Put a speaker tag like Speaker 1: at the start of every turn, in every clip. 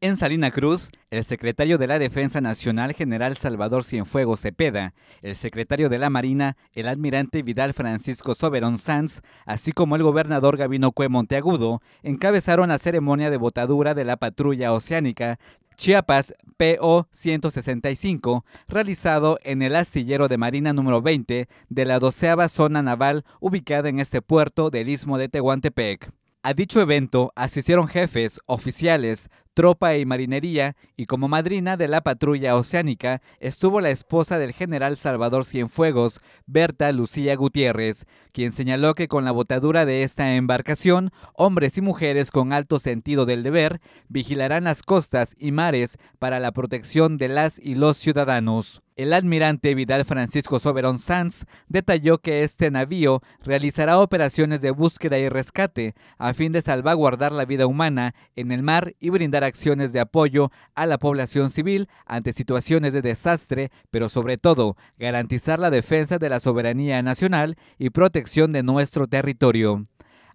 Speaker 1: En Salina Cruz, el secretario de la Defensa Nacional, general Salvador Cienfuegos Cepeda, el secretario de la Marina, el almirante Vidal Francisco Soberón Sanz, así como el gobernador Gabino Cue Monteagudo, encabezaron la ceremonia de botadura de la patrulla oceánica Chiapas PO 165, realizado en el astillero de Marina número 20 de la doceava zona naval ubicada en este puerto del istmo de Tehuantepec. A dicho evento asistieron jefes, oficiales, tropa y marinería, y como madrina de la patrulla oceánica estuvo la esposa del general Salvador Cienfuegos, Berta Lucía Gutiérrez, quien señaló que con la botadura de esta embarcación, hombres y mujeres con alto sentido del deber vigilarán las costas y mares para la protección de las y los ciudadanos. El almirante Vidal Francisco Soberón Sanz detalló que este navío realizará operaciones de búsqueda y rescate a fin de salvaguardar la vida humana en el mar y brindar acciones de apoyo a la población civil ante situaciones de desastre, pero sobre todo garantizar la defensa de la soberanía nacional y protección de nuestro territorio.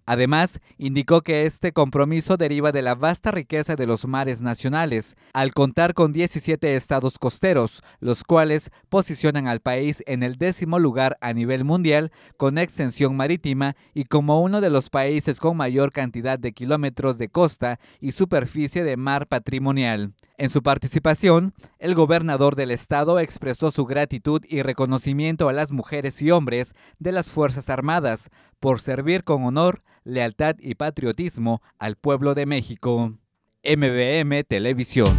Speaker 1: Además, indicó que este compromiso deriva de la vasta riqueza de los mares nacionales, al contar con 17 estados costeros, los cuales posicionan al país en el décimo lugar a nivel mundial con extensión marítima y como uno de los países con mayor cantidad de kilómetros de costa y superficie de mar patrimonial. En su participación, el gobernador del estado expresó su gratitud y reconocimiento a las mujeres y hombres de las Fuerzas Armadas por servir con honor, lealtad y patriotismo al pueblo de México. MBM Televisión.